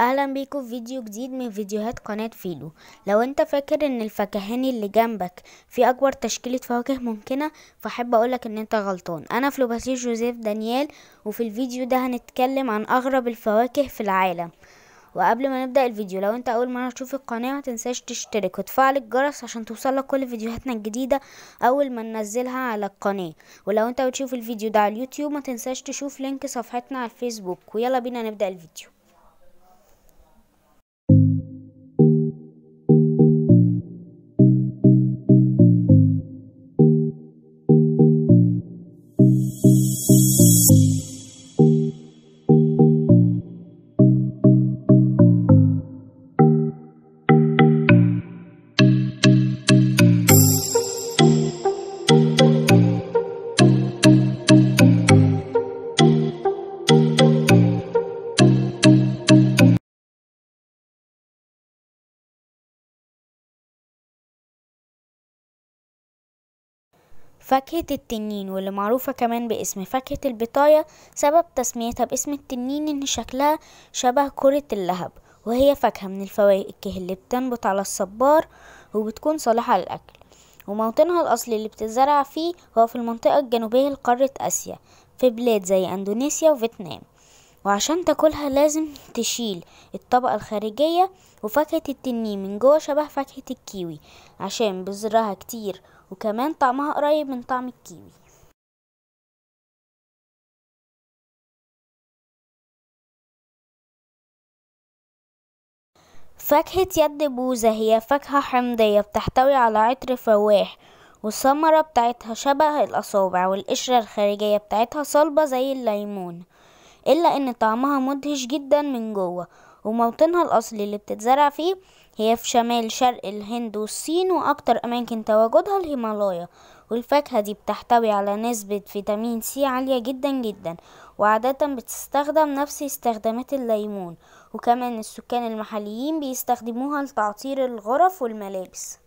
اهلا بيكم في فيديو جديد من فيديوهات قناة فيلو لو انت فاكر ان الفكهاني اللي جنبك في اكبر تشكيلة فواكه ممكنة فحب اقولك ان انت غلطان انا فلوباسير جوزيف دانيال وفي الفيديو ده هنتكلم عن اغرب الفواكه في العالم وقبل ما نبدأ الفيديو لو انت اول مرة تشوف القناة ما تنساش تشترك وتفعل الجرس عشان توصلك كل فيديوهاتنا الجديدة اول ما ننزلها على القناة ولو انت بتشوف الفيديو ده على اليوتيوب ما تنساش تشوف لينك صفحتنا على الفيسبوك ويلا بينا نبدأ الفيديو فاكهة التنين واللي معروفة كمان باسم فاكهة البطاية سبب تسميتها باسم التنين إن شكلها شبه كرة اللهب وهي فاكهة من الفواكه اللي بتنبت على الصبار وبتكون صالحة للأكل وموطنها الأصلي اللي بتتزرع فيه هو في المنطقة الجنوبية لقارة آسيا في بلاد زي أندونيسيا وفيتنام وعشان تاكلها لازم تشيل الطبقة الخارجية وفاكهة التنين من جوه شبه فاكهة الكيوي عشان بذرها كتير وكمان طعمها قريب من طعم الكيوي فاكهة يد بوزة هي فاكهة حمضية بتحتوي على عطر فواح والثمرة بتاعتها شبه الأصابع والقشرة الخارجية بتاعتها صلبة زي الليمون إلا إن طعمها مدهش جدا من جوه وموطنها الأصلي اللي بتتزرع فيه هي في شمال شرق الهند والصين وأكتر أماكن تواجدها الهيمالايا والفاكهة دي بتحتوي على نسبة فيتامين سي عالية جدا جدا وعادة بتستخدم نفس استخدامات الليمون وكمان السكان المحليين بيستخدموها لتعطير الغرف والملابس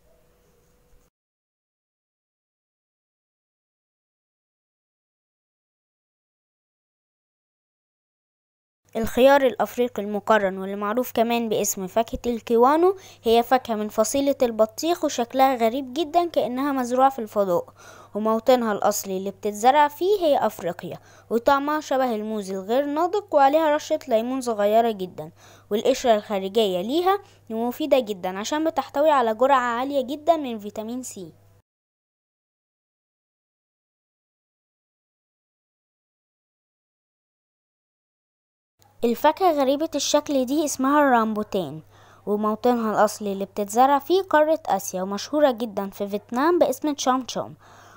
الخيار الأفريقي المقرن واللي معروف كمان باسم فاكهة الكيوانو هي فاكهة من فصيلة البطيخ وشكلها غريب جدا كأنها مزروعة في الفضاء وموطنها الأصلي اللي بتتزرع فيه هي أفريقيا وطعمها شبه الموز الغير ناضج وعليها رشة ليمون صغيرة جدا والقشرة الخارجية ليها مفيدة جدا عشان بتحتوي على جرعة عالية جدا من فيتامين سي الفاكهة غريبة الشكل دي اسمها الرامبوتان وموطنها الأصلي اللي بتتزرع فيه قارة آسيا ومشهورة جدا في فيتنام باسم تشام تشام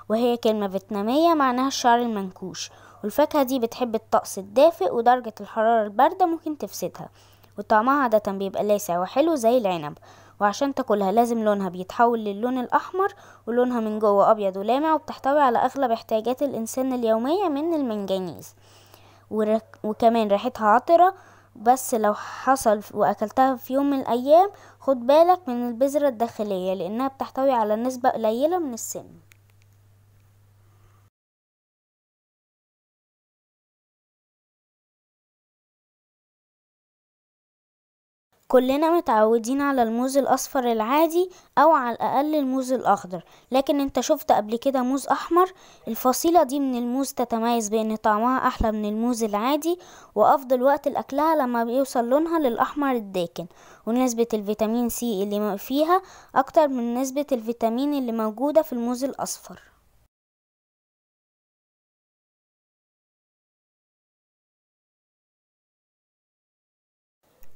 وهي كلمة فيتنامية معناها الشعر المنكوش والفاكهة دي بتحب الطقس الدافئ ودرجة الحرارة الباردة ممكن تفسدها وطعمها عادة بيبقى لاسع وحلو زي العنب وعشان تاكلها لازم لونها بيتحول للون الأحمر ولونها من جوه أبيض ولامع وبتحتوي على أغلب احتياجات الإنسان اليومية من المنجنيز وكمان ريحتها عطرة بس لو حصل واكلتها في يوم من الايام خد بالك من البذرة الداخلية لانها بتحتوي على نسبة قليلة من السمن كلنا متعودين على الموز الاصفر العادي او على الاقل الموز الاخضر لكن انت شفت قبل كده موز احمر الفصيله دي من الموز تتميز بان طعمها احلى من الموز العادي وافضل وقت لاكلها لما بيوصل لونها للاحمر الداكن ونسبه الفيتامين سي اللي فيها اكتر من نسبه الفيتامين اللي موجوده في الموز الاصفر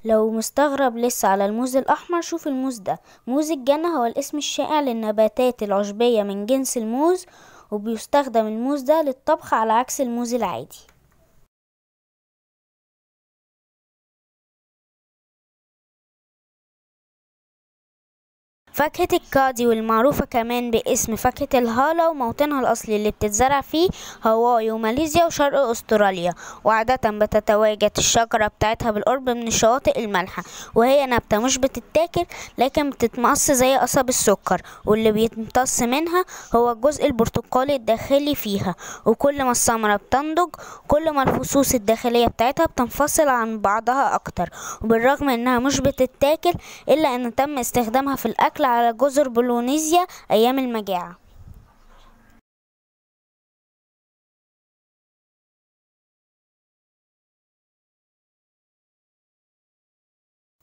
لو مستغرب لسه على الموز الأحمر شوف الموز ده موز الجنة هو الاسم الشائع للنباتات العشبية من جنس الموز وبيستخدم الموز ده للطبخ على عكس الموز العادي فاكهة الكادي والمعروفة كمان باسم فاكهة الهالة وموطنها الأصلي اللي بتتزرع فيه هاواي وماليزيا وشرق أستراليا وعادة بتتواجد الشجرة بتاعتها بالقرب من الشواطئ المالحة وهي نبتة مش بتتاكل لكن بتتمص زي قصب السكر واللي بيتمتص منها هو الجزء البرتقالي الداخلي فيها وكل ما الثمرة بتنضج كل ما الفصوص الداخلية بتاعتها بتنفصل عن بعضها أكتر وبالرغم إنها مش بتتاكل إلا إن تم استخدامها في الأكل على جزر بولونيزيا أيام المجاعة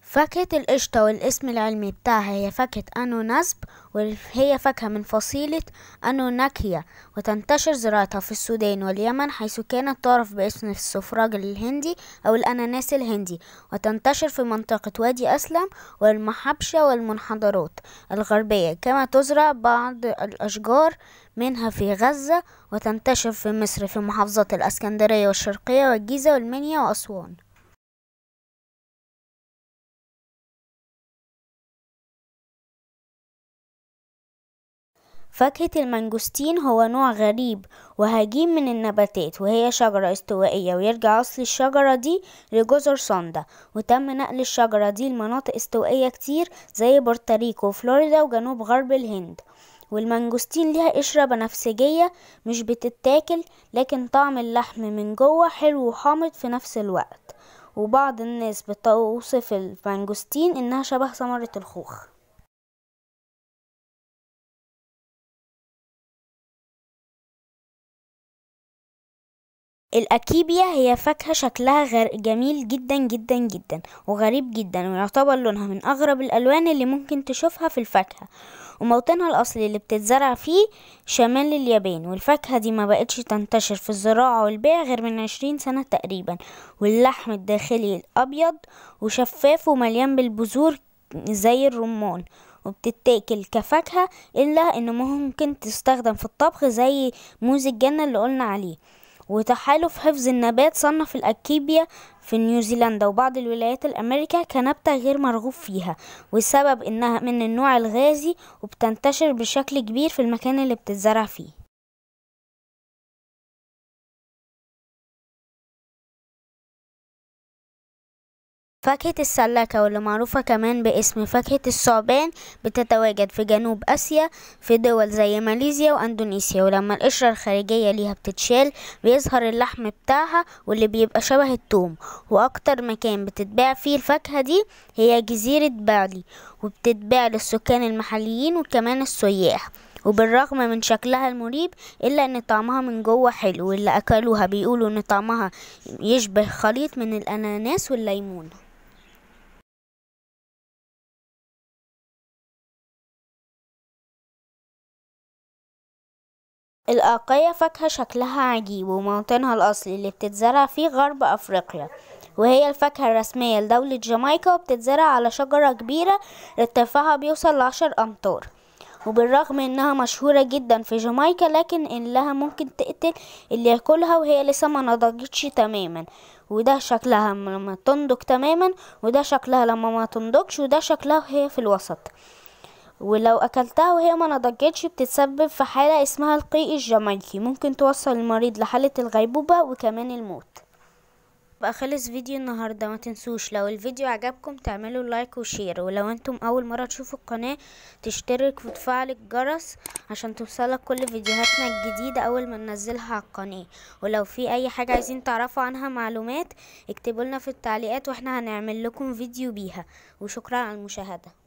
فاكهة القشطة والاسم العلمي بتاعها هي فاكهة أنو نسب وهي فاكهة من فصيلة أنوناكيا وتنتشر زراعتها في السودان واليمن حيث كانت تعرف باسم السفراج الهندي أو الأناناس الهندي وتنتشر في منطقة وادي أسلم والمحبشة والمنحدرات الغربية كما تزرع بعض الأشجار منها في غزة وتنتشر في مصر في محافظات الأسكندرية والشرقية والجيزة والمنيا وأسوان فاكهة المانجوستين هو نوع غريب وهجين من النباتات وهي شجرة استوائية ويرجع أصل الشجرة دي لجزر صندا وتم نقل الشجرة دي لمناطق استوائية كتير زي بورتاريكو وفلوريدا وجنوب غرب الهند والمانجوستين ليها قشرة بنفسجية مش بتتاكل لكن طعم اللحم من جوه حلو وحامض في نفس الوقت وبعض الناس بتوصف المانجوستين انها شبه ثمرة الخوخ الأكيبيا هي فاكهة شكلها غير جميل جدا جدا جدا وغريب جدا ويعتبر لونها من أغرب الألوان اللي ممكن تشوفها في الفاكهة وموطنها الأصلي اللي بتتزرع فيه شمال اليابان والفاكهة دي ما بقتش تنتشر في الزراعة والبيع غير من عشرين سنة تقريبا واللحم الداخلي الأبيض وشفاف ومليان بالبذور زي الرمان وبتتاكل كفاكهة إلا إن ممكن تستخدم في الطبخ زي موز الجنة اللي قلنا عليه وتحالف حفظ النبات صنف الأكيبيا في نيوزيلندا وبعض الولايات الأمريكا كنبتة غير مرغوب فيها والسبب إنها من النوع الغازي وبتنتشر بشكل كبير في المكان اللي بتتزرع فيه فاكهة السلاكة واللي معروفة كمان باسم فاكهة الثعبان بتتواجد في جنوب آسيا في دول زي ماليزيا وأندونيسيا ولما القشرة الخارجية ليها بتتشال بيظهر اللحم بتاعها واللي بيبقى شبه التوم وأكتر مكان بتتباع فيه الفاكهة دي هي جزيرة بالي وبتتباع للسكان المحليين وكمان السياح وبالرغم من شكلها المريب إلا أن طعمها من جوه حلو واللي أكلوها بيقولوا أن طعمها يشبه خليط من الأناناس والليمون الأرقية فاكهة شكلها عجيب وموطنها الأصلي اللي بتتزرع في غرب أفريقيا وهي الفاكهة الرسمية لدولة جامايكا وبتتزرع على شجرة كبيرة ارتفاعها بيوصل لعشر أمتار وبالرغم انها مشهورة جدا في جامايكا لكن ان لها ممكن تقتل اللي ياكلها وهي لسه ما نضجتش تماما وده شكلها لما تنضج تماما وده شكلها لما ما تندقش وده شكلها وهي في الوسط ولو أكلتها وهي ما نضجتش بتتسبب في حالة اسمها القيء الجامايكي ممكن توصل المريض لحالة الغيبوبة وكمان الموت بقى خلص فيديو النهاردة ما تنسوش لو الفيديو عجبكم تعملوا لايك وشير ولو انتم اول مرة تشوفوا القناة تشترك وتفعل الجرس عشان توصلك كل فيديوهاتنا الجديدة اول ما ننزلها على القناة ولو في اي حاجة عايزين تعرفوا عنها معلومات اكتبوا لنا في التعليقات واحنا هنعمل لكم فيديو بيها وشكرا على المشاهدة